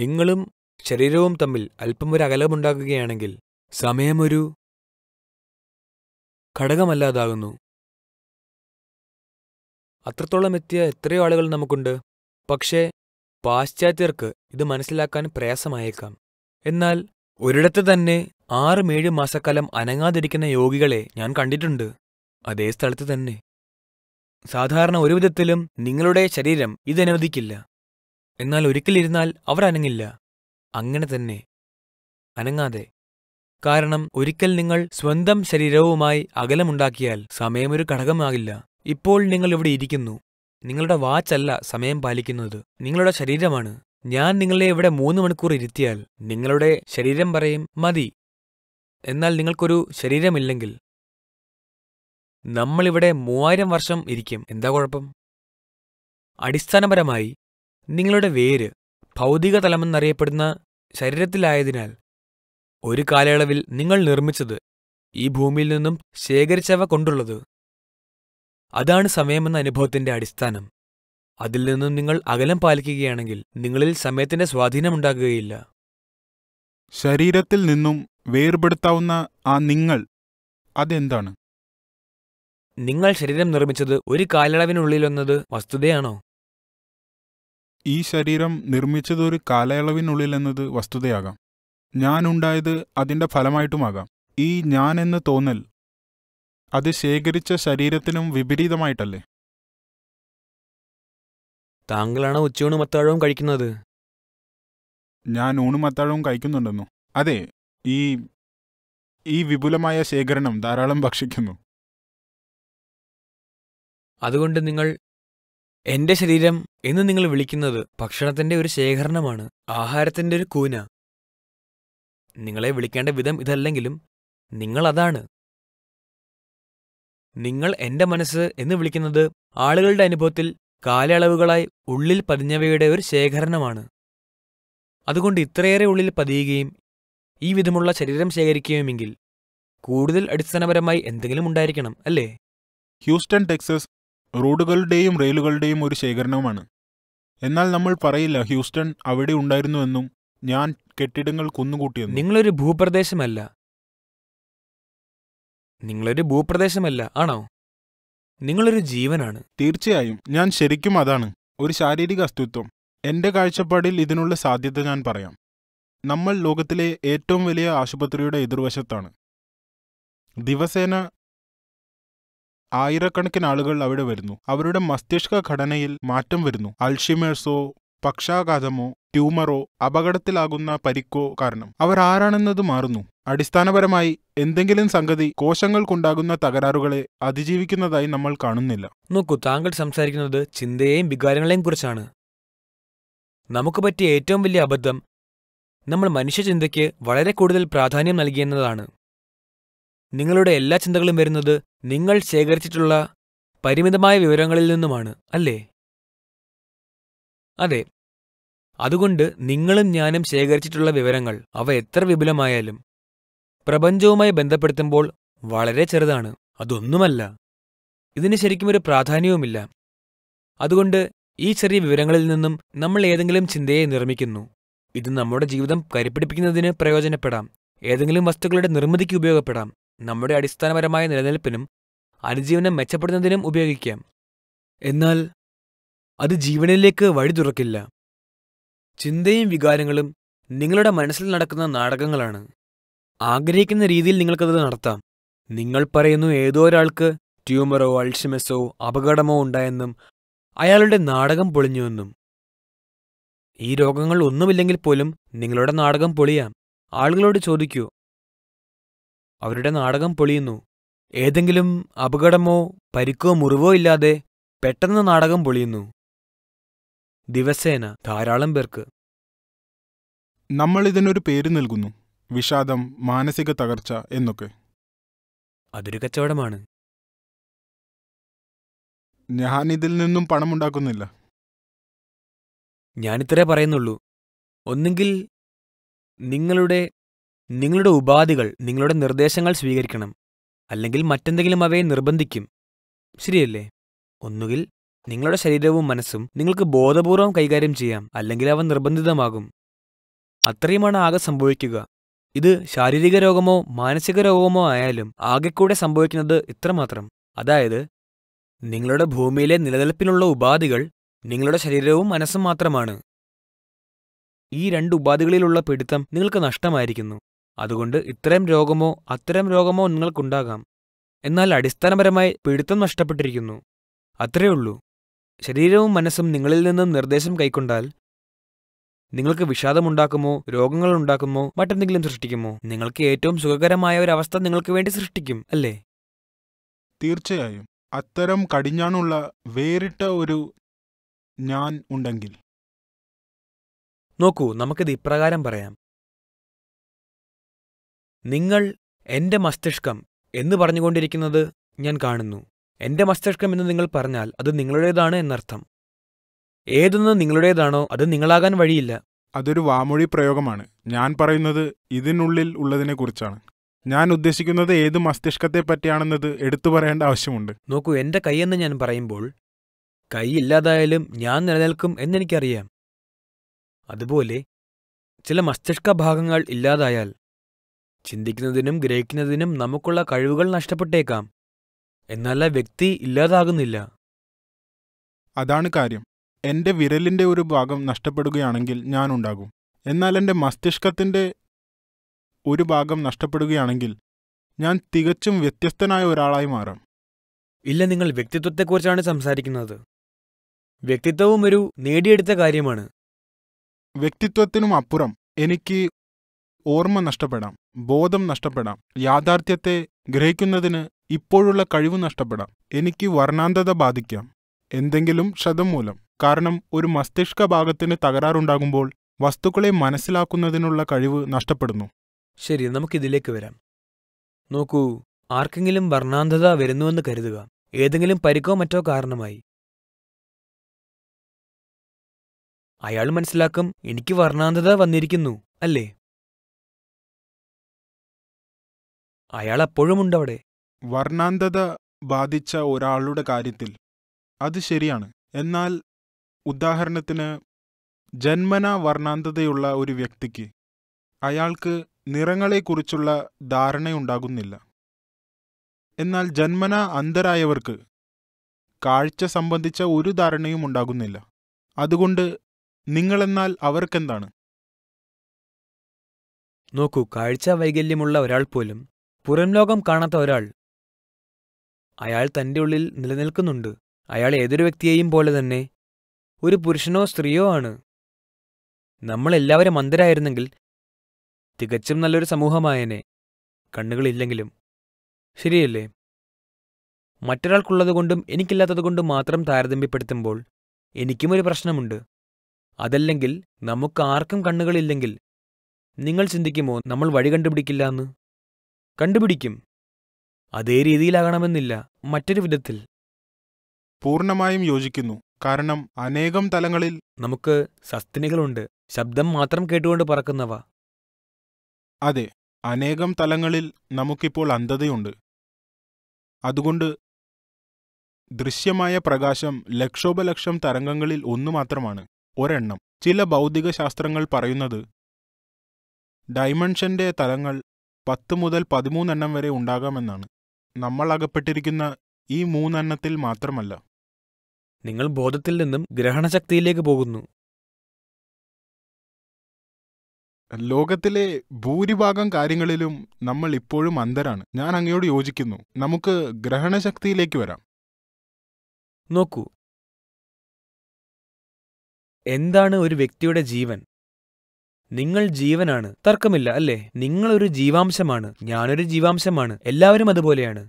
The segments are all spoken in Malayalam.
നിങ്ങളും ശരീരവും തമ്മിൽ അല്പം ഒരു സമയമൊരു ഘടകമല്ലാതാകുന്നു അത്രത്തോളം എത്തിയ എത്രയോ ആളുകൾ നമുക്കുണ്ട് പക്ഷേ പാശ്ചാത്യർക്ക് ഇത് മനസ്സിലാക്കാൻ പ്രയാസമായേക്കാം എന്നാൽ ഒരിടത്ത് തന്നെ ആറും ഏഴ് മാസക്കാലം അനങ്ങാതിരിക്കുന്ന യോഗികളെ ഞാൻ കണ്ടിട്ടുണ്ട് അതേ സ്ഥലത്ത് തന്നെ സാധാരണ ഒരു വിധത്തിലും നിങ്ങളുടെ ശരീരം ഇതനുവദിക്കില്ല എന്നാൽ ഒരിക്കലിരുന്നാൽ അവർ അനങ്ങില്ല അങ്ങനെ തന്നെ അനങ്ങാതെ കാരണം ഒരിക്കൽ നിങ്ങൾ സ്വന്തം ശരീരവുമായി അകലമുണ്ടാക്കിയാൽ സമയമൊരു ഘടകമാകില്ല ഇപ്പോൾ നിങ്ങൾ ഇവിടെ ഇരിക്കുന്നു നിങ്ങളുടെ വാച്ചല്ല സമയം പാലിക്കുന്നത് നിങ്ങളുടെ ശരീരമാണ് ഞാൻ നിങ്ങളെ ഇവിടെ മൂന്ന് മണിക്കൂർ ഇരുത്തിയാൽ നിങ്ങളുടെ ശരീരം പറയും മതി എന്നാൽ നിങ്ങൾക്കൊരു ശരീരമില്ലെങ്കിൽ നമ്മളിവിടെ മൂവായിരം വർഷം ഇരിക്കും എന്താ കുഴപ്പം അടിസ്ഥാനപരമായി നിങ്ങളുടെ വേര് ഭൗതിക തലമെന്നറിയപ്പെടുന്ന ശരീരത്തിലായതിനാൽ ഒരു കാലയളവിൽ നിങ്ങൾ നിർമ്മിച്ചത് ഈ ഭൂമിയിൽ നിന്നും ശേഖരിച്ചവ കൊണ്ടുള്ളത് അതാണ് സമയമെന്ന അനുഭവത്തിന്റെ അടിസ്ഥാനം അതിൽ നിന്നും നിങ്ങൾ അകലം പാലിക്കുകയാണെങ്കിൽ നിങ്ങളിൽ സമയത്തിന്റെ സ്വാധീനമുണ്ടാകുകയില്ല ശരീരത്തിൽ നിന്നും വേർപെടുത്താവുന്ന ആ നിങ്ങൾ അതെന്താണ് നിങ്ങൾ ശരീരം നിർമ്മിച്ചത് ഒരു കാലയളവിനുള്ളിലൊന്നത് വസ്തുതയാണോ ഈ ശരീരം നിർമ്മിച്ചതൊരു കാലയളവിനുള്ളിൽ എന്നത് വസ്തുതയാകാം ഞാനുണ്ടായത് അതിൻ്റെ ഫലമായിട്ടുമാകാം ഈ ഞാൻ എന്ന് തോന്നൽ അത് ശേഖരിച്ച ശരീരത്തിനും വിപരീതമായിട്ടല്ലേ താങ്കളാണ് ഉച്ചയൂണും അത്താഴവും കഴിക്കുന്നത് ഞാൻ ഊണും അത്താഴവും കഴിക്കുന്നുണ്ടെന്നു അതെ ഈ ഈ വിപുലമായ ശേഖരണം ധാരാളം ഭക്ഷിക്കുന്നു അതുകൊണ്ട് നിങ്ങൾ എന്റെ ശരീരം എന്ന് നിങ്ങൾ വിളിക്കുന്നത് ഭക്ഷണത്തിന്റെ ഒരു ശേഖരണമാണ് ആഹാരത്തിന്റെ ഒരു കൂന നിങ്ങളെ വിളിക്കേണ്ട വിധം ഇതല്ലെങ്കിലും നിങ്ങൾ അതാണ് നിങ്ങൾ എന്റെ മനസ്സ് എന്ന് വിളിക്കുന്നത് ആളുകളുടെ അനുഭവത്തിൽ കാലയളവുകളായി ഉള്ളിൽ പതിഞ്ഞവയുടെ ഒരു ശേഖരണമാണ് അതുകൊണ്ട് ഇത്രയേറെ ഉള്ളിൽ പതിയുകയും ഈ വിധമുള്ള ശരീരം ശേഖരിക്കുകയുമെങ്കിൽ കൂടുതൽ അടിസ്ഥാനപരമായി എന്തെങ്കിലും ഉണ്ടായിരിക്കണം അല്ലേ ഹ്യൂസ്റ്റൺ ടെക്സസ് റോഡുകളുടെയും റെയിലുകളുടെയും ഒരു ശേഖരണവുമാണ് എന്നാൽ നമ്മൾ പറയില്ല ഹ്യൂസ്റ്റൺ അവിടെ ഉണ്ടായിരുന്നുവെന്നും ഞാൻ കെട്ടിടങ്ങൾ കുന്നുകൂട്ടിയെന്നും നിങ്ങളൊരു ഭൂപ്രദേശമല്ല നിങ്ങളൊരു ഭൂപ്രദേശമല്ല ആണോ നിങ്ങളൊരു ജീവനാണ് തീർച്ചയായും ഞാൻ ശരിക്കും അതാണ് ഒരു ശാരീരിക അസ്തിത്വം എന്റെ കാഴ്ചപ്പാടിൽ ഇതിനുള്ള സാധ്യത ഞാൻ പറയാം നമ്മൾ ലോകത്തിലെ ഏറ്റവും വലിയ ആശുപത്രിയുടെ എതിർവശത്താണ് ദിവസേന ആയിരക്കണക്കിന് ആളുകൾ അവിടെ വരുന്നു അവരുടെ മസ്തിഷ്ക ഘടനയിൽ മാറ്റം വരുന്നു അൾഷിമേഴ്സോ പക്ഷാഘാതമോ ട്യൂമറോ അപകടത്തിലാകുന്ന പരിക്കോ കാരണം അവർ ആരാണെന്നത് മാറുന്നു അടിസ്ഥാനപരമായി എന്തെങ്കിലും സംഗതി കോശങ്ങൾക്കുണ്ടാകുന്ന തകരാറുകളെ അതിജീവിക്കുന്നതായി നമ്മൾ കാണുന്നില്ല നോക്കൂ താങ്കൾ സംസാരിക്കുന്നത് ചിന്തയെയും വികാരങ്ങളെയും കുറിച്ചാണ് നമുക്ക് പറ്റിയ ഏറ്റവും വലിയ അബദ്ധം നമ്മൾ മനുഷ്യചിന്തയ്ക്ക് വളരെ കൂടുതൽ പ്രാധാന്യം നൽകിയെന്നതാണ് നിങ്ങളുടെ എല്ലാ ചിന്തകളും വരുന്നത് നിങ്ങൾ ശേഖരിച്ചിട്ടുള്ള പരിമിതമായ വിവരങ്ങളിൽ നിന്നുമാണ് അല്ലേ അതെ അതുകൊണ്ട് നിങ്ങളും ഞാനും ശേഖരിച്ചിട്ടുള്ള വിവരങ്ങൾ അവ എത്ര വിപുലമായാലും പ്രപഞ്ചവുമായി ബന്ധപ്പെടുത്തുമ്പോൾ വളരെ ചെറുതാണ് അതൊന്നുമല്ല ഇതിന് ശരിക്കും ഒരു പ്രാധാന്യവുമില്ല അതുകൊണ്ട് ഈ ചെറിയ വിവരങ്ങളിൽ നിന്നും നമ്മൾ ഏതെങ്കിലും ചിന്തയെ നിർമ്മിക്കുന്നു ഇത് നമ്മുടെ ജീവിതം കരിപ്പിടിപ്പിക്കുന്നതിന് പ്രയോജനപ്പെടാം ഏതെങ്കിലും വസ്തുക്കളുടെ നിർമ്മിതിക്ക് ഉപയോഗപ്പെടാം നമ്മുടെ അടിസ്ഥാനപരമായ നിലനിൽപ്പിനും അനുജീവനം മെച്ചപ്പെടുന്നതിനും ഉപയോഗിക്കാം എന്നാൽ അത് ജീവനിലേക്ക് വഴി തുറക്കില്ല ചിന്തയും വികാരങ്ങളും നിങ്ങളുടെ മനസ്സിൽ നടക്കുന്ന നാടകങ്ങളാണ് ആഗ്രഹിക്കുന്ന രീതിയിൽ നിങ്ങൾക്കത് നടത്താം നിങ്ങൾ പറയുന്നു ഏതോ ഒരാൾക്ക് ട്യൂമറോ അൾഷിമസോ അപകടമോ ഉണ്ടായെന്നും അയാളുടെ നാടകം പൊളിഞ്ഞുവെന്നും ഈ രോഗങ്ങൾ ഒന്നുമില്ലെങ്കിൽ പോലും നിങ്ങളുടെ നാടകം പൊളിയാം ആളുകളോട് ചോദിക്കൂ അവരുടെ നാടകം പൊളിയുന്നു ഏതെങ്കിലും അപകടമോ പരിക്കോ മുറിവോ ഇല്ലാതെ പെട്ടെന്ന് നാടകം പൊളിയുന്നു ദിവസേന ധാരാളം പേർക്ക് നമ്മൾ ഇതിനൊരു പേര് നൽകുന്നു വിഷാദം മാനസിക തകർച്ച എന്നൊക്കെ അതൊരു കച്ചവടമാണ് ഞാൻ ഇതിൽ നിന്നും പണമുണ്ടാക്കുന്നില്ല ഞാനിത്രേ പറയുന്നുള്ളൂ ഒന്നുകിൽ നിങ്ങളുടെ നിങ്ങളുടെ ഉപാധികൾ നിങ്ങളുടെ നിർദ്ദേശങ്ങൾ സ്വീകരിക്കണം അല്ലെങ്കിൽ മറ്റെന്തെങ്കിലും അവയെ നിർബന്ധിക്കും ശരിയല്ലേ ഒന്നുകിൽ നിങ്ങളുടെ ശരീരവും മനസ്സും നിങ്ങൾക്ക് ബോധപൂർവം കൈകാര്യം ചെയ്യാം അല്ലെങ്കിൽ അവ നിർബന്ധിതമാകും അത്രയുമാണ് ആകെ സംഭവിക്കുക ഇത് ശാരീരിക രോഗമോ മാനസിക രോഗമോ ആയാലും ആകെക്കൂടെ സംഭവിക്കുന്നത് ഇത്രമാത്രം അതായത് നിങ്ങളുടെ ഭൂമിയിലെ നിലനിൽപ്പിനുള്ള ഉപാധികൾ നിങ്ങളുടെ ശരീരവും മനസ്സും മാത്രമാണ് ഈ രണ്ട് ഉപാധികളിലുള്ള പിടുത്തം നിങ്ങൾക്ക് നഷ്ടമായിരിക്കുന്നു അതുകൊണ്ട് ഇത്തരം രോഗമോ അത്തരം രോഗമോ നിങ്ങൾക്കുണ്ടാകാം എന്നാൽ അടിസ്ഥാനപരമായി പിടുത്തം നഷ്ടപ്പെട്ടിരിക്കുന്നു അത്രയുള്ളൂ ശരീരവും മനസ്സും നിങ്ങളിൽ നിന്നും നിർദ്ദേശം കൈക്കൊണ്ടാൽ നിങ്ങൾക്ക് വിഷാദമുണ്ടാക്കുമോ രോഗങ്ങൾ ഉണ്ടാക്കുമോ മറ്റെന്തെങ്കിലും സൃഷ്ടിക്കുമോ നിങ്ങൾക്ക് ഏറ്റവും സുഖകരമായ ഒരു അവസ്ഥ നിങ്ങൾക്ക് വേണ്ടി സൃഷ്ടിക്കും അല്ലേ തീർച്ചയായും അത്തരം കടിഞ്ഞാണുള്ള വേറിട്ട ഒരു ഞാൻ ഉണ്ടെങ്കിൽ നോക്കൂ നമുക്കിത് ഇപ്രകാരം പറയാം നിങ്ങൾ എന്റെ മസ്തിഷ്കം എന്ന് പറഞ്ഞുകൊണ്ടിരിക്കുന്നത് ഞാൻ കാണുന്നു എന്റെ മസ്തിഷ്കം എന്ന് നിങ്ങൾ പറഞ്ഞാൽ അത് നിങ്ങളുടേതാണ് എന്നർത്ഥം ഏതൊന്ന് നിങ്ങളുടേതാണോ അത് നിങ്ങളാകാൻ വഴിയില്ല അതൊരു വാമൊഴി പ്രയോഗമാണ് ഞാൻ പറയുന്നത് ഇതിനുള്ളിൽ ഉള്ളതിനെക്കുറിച്ചാണ് ഞാൻ ഉദ്ദേശിക്കുന്നത് ഏത് മസ്തിഷ്കത്തെ പറ്റിയാണെന്നത് എടുത്തു പറയേണ്ട ആവശ്യമുണ്ട് നോക്കൂ എന്റെ കൈയെന്ന് ഞാൻ പറയുമ്പോൾ കൈ ഇല്ലാതായാലും ഞാൻ നിലനിൽക്കും എന്നെനിക്കറിയാം അതുപോലെ ചില മസ്തിഷ്ക ഭാഗങ്ങൾ ഇല്ലാതായാൽ ചിന്തിക്കുന്നതിനും ഗ്രഹിക്കുന്നതിനും നമുക്കുള്ള കഴിവുകൾ നഷ്ടപ്പെട്ടേക്കാം എന്നാൽ ആ വ്യക്തി ഇല്ലാതാകുന്നില്ല അതാണ് കാര്യം എൻ്റെ വിരലിൻ്റെ ഒരു ഭാഗം നഷ്ടപ്പെടുകയാണെങ്കിൽ ഞാനുണ്ടാകും എന്നാൽ എൻ്റെ മസ്തിഷ്കത്തിൻ്റെ ഒരു ഭാഗം നഷ്ടപ്പെടുകയാണെങ്കിൽ ഞാൻ തികച്ചും വ്യത്യസ്തനായ ഒരാളായി മാറാം ഇല്ല നിങ്ങൾ വ്യക്തിത്വത്തെക്കുറിച്ചാണ് സംസാരിക്കുന്നത് വ്യക്തിത്വവും ഒരു നേടിയെടുത്ത കാര്യമാണ് വ്യക്തിത്വത്തിനും അപ്പുറം എനിക്ക് ഓർമ്മ നഷ്ടപ്പെടാം ബോധം നഷ്ടപ്പെടാം യാഥാർത്ഥ്യത്തെ ഗ്രഹിക്കുന്നതിന് ഇപ്പോഴുള്ള കഴിവ് നഷ്ടപ്പെടാം എനിക്ക് വർണ്ണാന്തത ബാധിക്കാം എന്തെങ്കിലും ക്ഷതം മൂലം കാരണം ഒരു മസ്തിഷ്ക ഭാഗത്തിന് തകരാറുണ്ടാകുമ്പോൾ വസ്തുക്കളെ മനസ്സിലാക്കുന്നതിനുള്ള കഴിവ് നഷ്ടപ്പെടുന്നു ശരി നമുക്കിതിലേക്ക് വരാം നോക്കൂ ആർക്കെങ്കിലും വർണ്ണാന്തത വരുന്നുവെന്ന് കരുതുക ഏതെങ്കിലും പരിക്കോ മറ്റോ കാരണമായി അയാൾ മനസ്സിലാക്കും എനിക്ക് വർണ്ണാന്തത വന്നിരിക്കുന്നു അല്ലേ അയാൾ ഉണ്ടവിടെ വർണ്ണാന്തത ബാധിച്ച ഒരാളുടെ കാര്യത്തിൽ അത് ശരിയാണ് എന്നാൽ ഉദാഹരണത്തിന് ജന്മന വർണ്ണാന്തതയുള്ള ഒരു വ്യക്തിക്ക് അയാൾക്ക് നിറങ്ങളെക്കുറിച്ചുള്ള ധാരണയുണ്ടാകുന്നില്ല എന്നാൽ ജന്മന അന്ധരായവർക്ക് കാഴ്ച സംബന്ധിച്ച ഒരു ധാരണയും ഉണ്ടാകുന്നില്ല അതുകൊണ്ട് നിങ്ങളെന്നാൽ അവർക്കെന്താണ് നോക്കൂ കാഴ്ച വൈകല്യമുള്ള ഒരാൾ പോലും പുറംലോകം കാണാത്ത ഒരാൾ അയാൾ തൻ്റെ ഉള്ളിൽ നിലനിൽക്കുന്നുണ്ട് അയാൾ ഏതൊരു വ്യക്തിയെയും പോലെ തന്നെ ഒരു പുരുഷനോ സ്ത്രീയോ ആണ് നമ്മളെല്ലാവരും മന്ദരായിരുന്നെങ്കിൽ തികച്ചും നല്ലൊരു സമൂഹമായനെ കണ്ണുകളില്ലെങ്കിലും ശരിയല്ലേ മറ്റൊരാൾക്കുള്ളതുകൊണ്ടും എനിക്കില്ലാത്തതുകൊണ്ടും മാത്രം താരതമ്യപ്പെടുത്തുമ്പോൾ എനിക്കും ഒരു പ്രശ്നമുണ്ട് അതല്ലെങ്കിൽ നമുക്ക് ആർക്കും കണ്ണുകളില്ലെങ്കിൽ നിങ്ങൾ ചിന്തിക്കുമോ നമ്മൾ വഴി കണ്ടുപിടിക്കില്ല എന്ന് കണ്ടുപിടിക്കും അതേ രീതിയിലാകണമെന്നില്ല മറ്റൊരു വിധത്തിൽ പൂർണ്ണമായും യോജിക്കുന്നു കാരണം അനേകം തലങ്ങളിൽ നമുക്ക് സസ്തിനികളുണ്ട് ശബ്ദം മാത്രം കേട്ടുകൊണ്ട് പറക്കുന്നവ അതെ അനേകം തലങ്ങളിൽ നമുക്കിപ്പോൾ അന്ധതയുണ്ട് അതുകൊണ്ട് ദൃശ്യമായ പ്രകാശം ലക്ഷോപലക്ഷം തരംഗങ്ങളിൽ ഒന്നു മാത്രമാണ് ഒരെണ്ണം ചില ഭൗതികശാസ്ത്രങ്ങൾ ശാസ്ത്രങ്ങൾ പറയുന്നത് ഡൈമൻഷന്റെ തലങ്ങൾ പത്ത് മുതൽ പതിമൂന്നെണ്ണം വരെ ഉണ്ടാകാമെന്നാണ് നമ്മൾ അകപ്പെട്ടിരിക്കുന്ന ഈ മൂന്നെണ്ണത്തിൽ മാത്രമല്ല നിങ്ങൾ ബോധത്തിൽ നിന്നും ഗ്രഹണശക്തിയിലേക്ക് പോകുന്നു ലോകത്തിലെ ഭൂരിഭാഗം കാര്യങ്ങളിലും നമ്മൾ ഇപ്പോഴും അന്ധരാണ് ഞാൻ അങ്ങയോട് യോജിക്കുന്നു നമുക്ക് ഗ്രഹണശക്തിയിലേക്ക് വരാം നോക്കൂ എന്താണ് ഒരു വ്യക്തിയുടെ ജീവൻ നിങ്ങൾ ജീവനാണ് തർക്കമില്ല അല്ലേ നിങ്ങളൊരു ജീവാംശമാണ് ഞാനൊരു ജീവാംശമാണ് എല്ലാവരും അതുപോലെയാണ്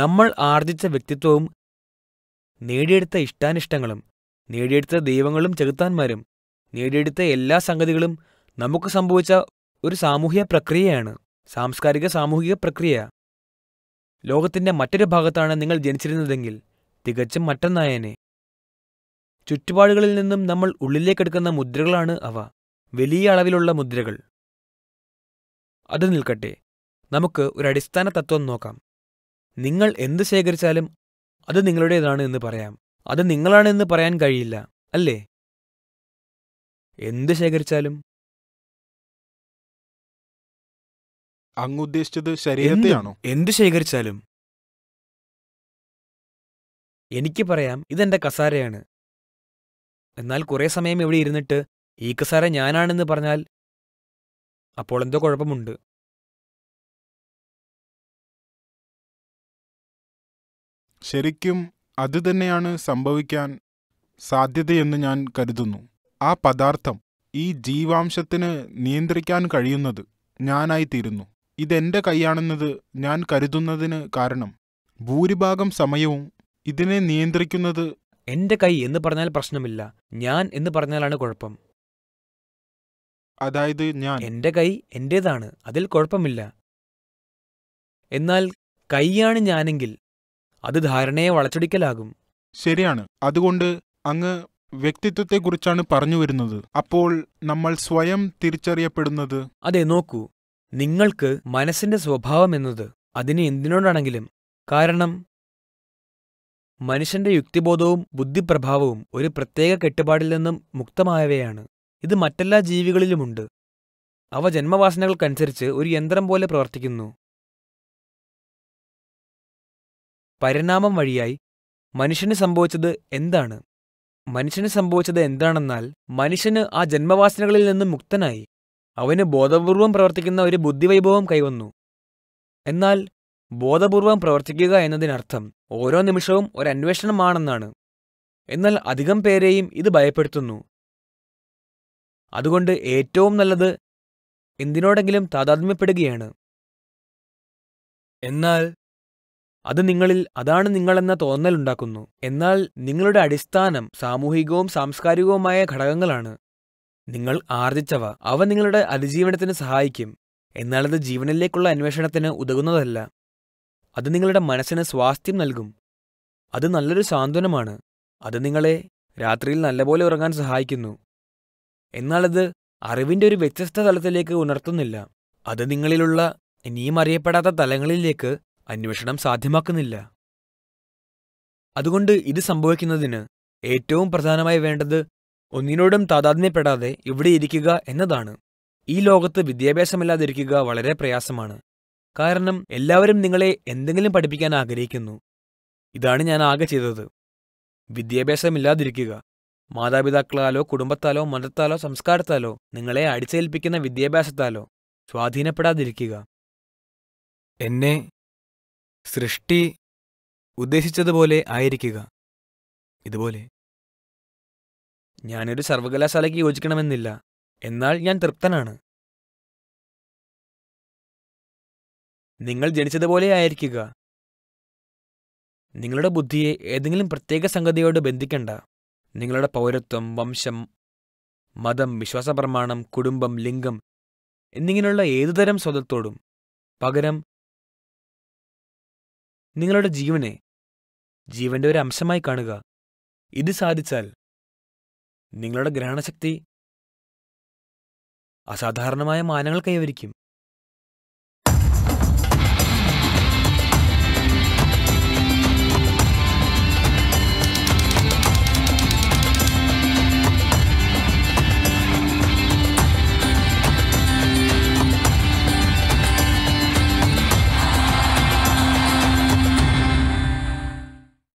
നമ്മൾ ആർജിച്ച വ്യക്തിത്വവും നേടിയെടുത്ത ഇഷ്ടാനിഷ്ടങ്ങളും നേടിയെടുത്ത ദൈവങ്ങളും ചെകുത്താന്മാരും നേടിയെടുത്ത എല്ലാ സംഗതികളും നമുക്ക് സംഭവിച്ച ഒരു സാമൂഹിക പ്രക്രിയയാണ് സാംസ്കാരിക സാമൂഹിക പ്രക്രിയ ലോകത്തിന്റെ മറ്റൊരു ഭാഗത്താണ് നിങ്ങൾ ജനിച്ചിരുന്നതെങ്കിൽ തികച്ചും മറ്റൊന്നായേനെ ചുറ്റുപാടുകളിൽ നിന്നും നമ്മൾ ഉള്ളിലേക്കെടുക്കുന്ന മുദ്രകളാണ് അവ വലിയ അളവിലുള്ള മുദ്രകൾ അത് നിൽക്കട്ടെ നമുക്ക് ഒരു അടിസ്ഥാന തത്വം നോക്കാം നിങ്ങൾ എന്ത് ശേഖരിച്ചാലും അത് നിങ്ങളുടേതാണ് എന്ന് പറയാം അത് നിങ്ങളാണ് എന്ന് പറയാൻ കഴിയില്ല അല്ലേ എന്ത് ശേഖരിച്ചാലും അങ്ങുദ്ദേശിച്ചത് ശരീരത്തെയാണോ എന്ത് ശേഖരിച്ചാലും എനിക്ക് പറയാം ഇതെന്റെ കസാരയാണ് എന്നാൽ കുറേ സമയം ഇവിടെ ഇരുന്നിട്ട് ഈക്കസാരെ ഞാനാണെന്ന് പറഞ്ഞാൽ അപ്പോൾ എന്തോ കുഴപ്പമുണ്ട് ശരിക്കും അതുതന്നെയാണ് സംഭവിക്കാൻ സാധ്യതയെന്ന് ഞാൻ കരുതുന്നു ആ പദാർത്ഥം ഈ ജീവാംശത്തിന് നിയന്ത്രിക്കാൻ കഴിയുന്നത് ഞാനായിത്തീരുന്നു ഇതെന്റെ കൈയാണെന്നത് ഞാൻ കരുതുന്നതിന് കാരണം ഭൂരിഭാഗം സമയവും ഇതിനെ നിയന്ത്രിക്കുന്നത് എന്റെ കൈ എന്ന് പറഞ്ഞാൽ പ്രശ്നമില്ല ഞാൻ എന്ന് പറഞ്ഞാലാണ് കുഴപ്പം അതായത് ഞാൻ എന്റെ കൈ എന്റേതാണ് അതിൽ കുഴപ്പമില്ല എന്നാൽ കൈയാണ് ഞാനെങ്കിൽ അത് ധാരണയെ വളച്ചൊടിക്കലാകും ശരിയാണ് അതുകൊണ്ട് അങ്ങ് വ്യക്തിത്വത്തെക്കുറിച്ചാണ് പറഞ്ഞു വരുന്നത് അപ്പോൾ നമ്മൾ സ്വയം തിരിച്ചറിയപ്പെടുന്നത് അതെ നോക്കൂ നിങ്ങൾക്ക് മനസ്സിന്റെ സ്വഭാവം എന്നത് അതിന് എന്തിനോടാണെങ്കിലും കാരണം മനുഷ്യന്റെ യുക്തിബോധവും ബുദ്ധിപ്രഭാവവും ഒരു പ്രത്യേക കെട്ടുപാടിൽ നിന്നും മുക്തമായവയാണ് ഇത് മറ്റെല്ലാ ജീവികളിലുമുണ്ട് അവ ജന്മവാസനകൾക്കനുസരിച്ച് ഒരു യന്ത്രം പോലെ പ്രവർത്തിക്കുന്നു പരിണാമം വഴിയായി മനുഷ്യന് സംഭവിച്ചത് എന്താണ് മനുഷ്യന് സംഭവിച്ചത് എന്താണെന്നാൽ മനുഷ്യന് ആ ജന്മവാസനകളിൽ നിന്ന് മുക്തനായി അവന് ബോധപൂർവം പ്രവർത്തിക്കുന്ന ഒരു ബുദ്ധിവൈഭവം കൈവന്നു എന്നാൽ ബോധപൂർവം പ്രവർത്തിക്കുക എന്നതിനർത്ഥം ഓരോ നിമിഷവും ഒരു അന്വേഷണമാണെന്നാണ് എന്നാൽ അധികം പേരെയും ഇത് ഭയപ്പെടുത്തുന്നു അതുകൊണ്ട് ഏറ്റവും നല്ലത് എന്തിനോടെങ്കിലും താതാത്മ്യപ്പെടുകയാണ് എന്നാൽ അത് നിങ്ങളിൽ അതാണ് നിങ്ങളെന്ന തോന്നലുണ്ടാക്കുന്നു എന്നാൽ നിങ്ങളുടെ അടിസ്ഥാനം സാമൂഹികവും സാംസ്കാരികവുമായ ഘടകങ്ങളാണ് നിങ്ങൾ ആർജിച്ചവ അവ നിങ്ങളുടെ അതിജീവനത്തിന് സഹായിക്കും എന്നാലത് ജീവനിലേക്കുള്ള അന്വേഷണത്തിന് ഉതകുന്നതല്ല അത് നിങ്ങളുടെ മനസ്സിന് സ്വാസ്ഥ്യം നൽകും അത് നല്ലൊരു സാന്ത്വനമാണ് അത് നിങ്ങളെ രാത്രിയിൽ നല്ലപോലെ ഉറങ്ങാൻ സഹായിക്കുന്നു എന്നാലത് അറിവിൻ്റെ ഒരു വ്യത്യസ്ത തലത്തിലേക്ക് ഉണർത്തുന്നില്ല അത് നിങ്ങളിലുള്ള ഇനിയും അറിയപ്പെടാത്ത തലങ്ങളിലേക്ക് അന്വേഷണം സാധ്യമാക്കുന്നില്ല അതുകൊണ്ട് ഇത് സംഭവിക്കുന്നതിന് ഏറ്റവും പ്രധാനമായി വേണ്ടത് ഒന്നിനോടും താതാത്മ്യപ്പെടാതെ ഇവിടെ ഇരിക്കുക എന്നതാണ് ഈ ലോകത്ത് വിദ്യാഭ്യാസമില്ലാതിരിക്കുക വളരെ പ്രയാസമാണ് കാരണം എല്ലാവരും നിങ്ങളെ എന്തെങ്കിലും പഠിപ്പിക്കാൻ ആഗ്രഹിക്കുന്നു ഇതാണ് ഞാൻ ആകെ ചെയ്തത് വിദ്യാഭ്യാസമില്ലാതിരിക്കുക മാതാപിതാക്കളാലോ കുടുംബത്താലോ മതത്താലോ സംസ്കാരത്താലോ നിങ്ങളെ അടിച്ചേൽപ്പിക്കുന്ന വിദ്യാഭ്യാസത്താലോ സ്വാധീനപ്പെടാതിരിക്കുക എന്നെ സൃഷ്ടി ഉദ്ദേശിച്ചതുപോലെ ആയിരിക്കുക ഇതുപോലെ ഞാനൊരു സർവകലാശാലയ്ക്ക് യോജിക്കണമെന്നില്ല എന്നാൽ ഞാൻ തൃപ്തനാണ് നിങ്ങൾ ജനിച്ചതുപോലെ ആയിരിക്കുക നിങ്ങളുടെ ബുദ്ധിയെ ഏതെങ്കിലും പ്രത്യേക സംഗതിയോട് ബന്ധിക്കണ്ട നിങ്ങളുടെ പൗരത്വം വംശം മതം വിശ്വാസപ്രമാണം കുടുംബം ലിംഗം എന്നിങ്ങനെയുള്ള ഏതുതരം സ്വതത്തോടും പകരം നിങ്ങളുടെ ജീവനെ ജീവന്റെ ഒരു അംശമായി കാണുക ഇത് സാധിച്ചാൽ നിങ്ങളുടെ ഗ്രഹണശക്തി അസാധാരണമായ മാനങ്ങൾ കൈവരിക്കും